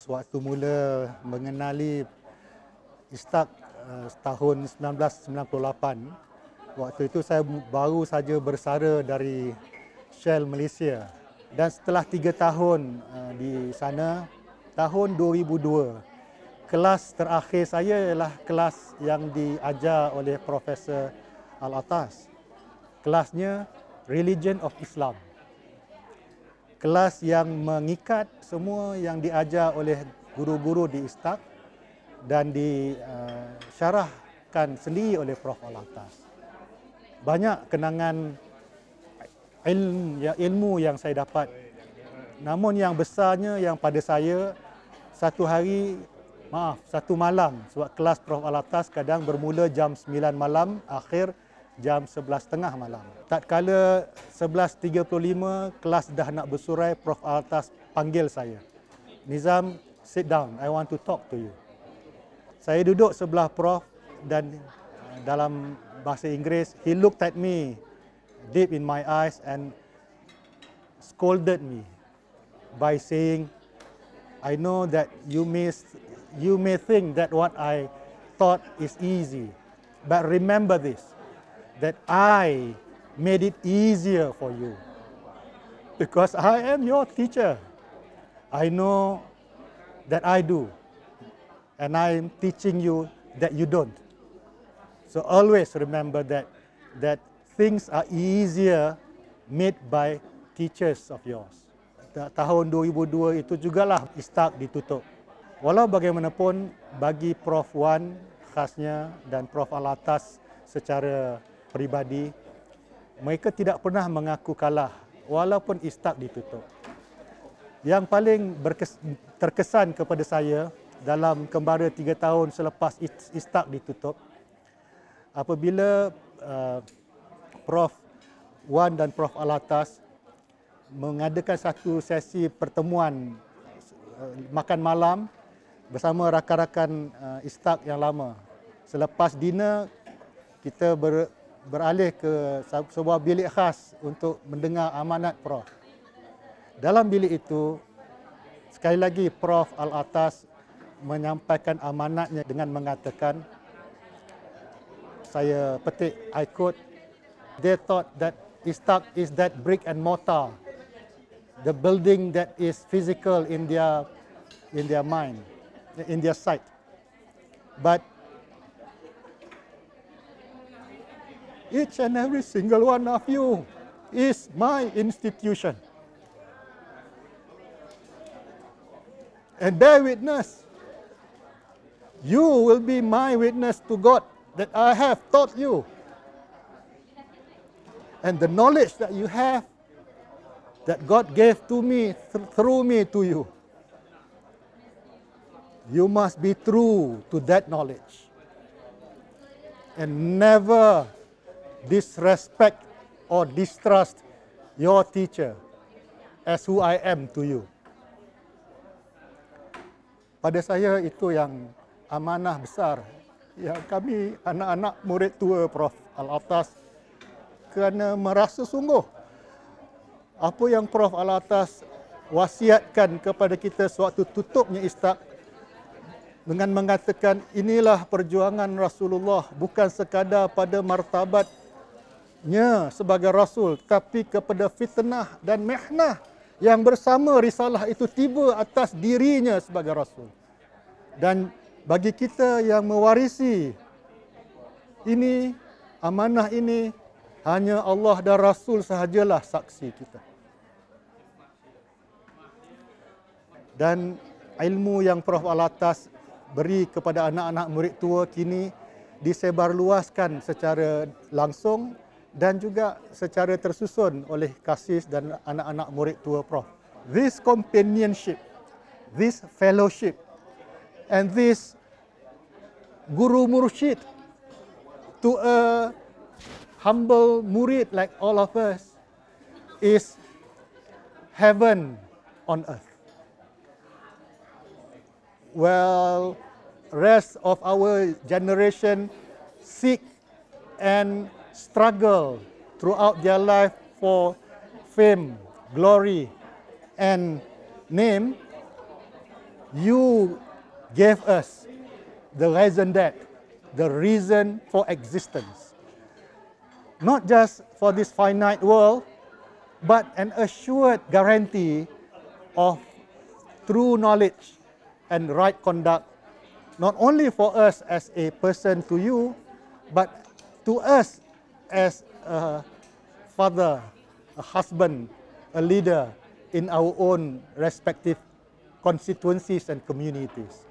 Sewaktu mula mengenali Istak uh, tahun 1998, waktu itu saya baru saja bersara dari Shell Malaysia. Dan setelah tiga tahun uh, di sana, tahun 2002, kelas terakhir saya ialah kelas yang diajar oleh Profesor Al-Atas. Kelasnya Religion of Islam kelas yang mengikat semua yang diajar oleh guru-guru di Istak dan disyarahkan eh, sendiri oleh Prof. Alatas Banyak kenangan ya, ilmu yang saya dapat. Namun yang besarnya yang pada saya, satu hari, maaf, satu malam sebab kelas Prof. Alatas kadang bermula jam 9 malam akhir jam 11.30 malam. tak Tatkala 11.35, kelas dah nak bersurai, Prof. Altas panggil saya. Nizam, sit down. I want to talk to you. Saya duduk sebelah Prof dan uh, dalam bahasa Inggeris, he looked at me deep in my eyes and scolded me by saying, I know that you may, you may think that what I thought is easy, but remember this, that I made it easier for you because I am your teacher. I know that I do and I am teaching you that you don't. So always remember that, that things are easier made by teachers of yours. Tahun 2002 itu juga lah, istak ditutup. Walau bagaimanapun bagi Prof Wan khasnya dan Prof Alatas secara peribadi, mereka tidak pernah mengaku kalah walaupun istab ditutup. Yang paling berkes, terkesan kepada saya dalam kembara tiga tahun selepas istab ditutup, apabila uh, Prof. Wan dan Prof. Alatas mengadakan satu sesi pertemuan uh, makan malam bersama rakan-rakan uh, istab yang lama. Selepas dinner, kita ber, beralih ke sebuah bilik khas untuk mendengar amanat Prof. Dalam bilik itu, sekali lagi Prof. Al-Atas menyampaikan amanatnya dengan mengatakan, saya petik, I quote, they thought that Istak is that brick and mortar, the building that is physical in their in their mind, in their sight. But Each and every single one of you is my institution. And bear witness. You will be my witness to God that I have taught you. And the knowledge that you have that God gave to me, th through me to you. You must be true to that knowledge and never disrespect or distrust your teacher as who I am to you. Pada saya itu yang amanah besar yang kami anak-anak murid tua Prof. Al-Aftas kerana merasa sungguh apa yang Prof. Al-Aftas wasiatkan kepada kita sewaktu tutupnya istak dengan mengatakan inilah perjuangan Rasulullah bukan sekadar pada martabat Ya sebagai rasul tapi kepada fitnah dan mehnah yang bersama risalah itu tiba atas dirinya sebagai rasul dan bagi kita yang mewarisi ini amanah ini hanya Allah dan rasul sahajalah saksi kita dan ilmu yang prof alatas beri kepada anak-anak murid tua kini disebarluaskan secara langsung dan juga secara tersusun oleh kasis dan anak-anak murid tua Prof. This companionship, this fellowship and this guru murshid to a humble murid like all of us is heaven on earth. Well, rest of our generation seek and struggle throughout their life for fame, glory, and name, you gave us the reason that, the reason for existence. Not just for this finite world, but an assured guarantee of true knowledge and right conduct, not only for us as a person to you, but to us as a father, a husband, a leader in our own respective constituencies and communities.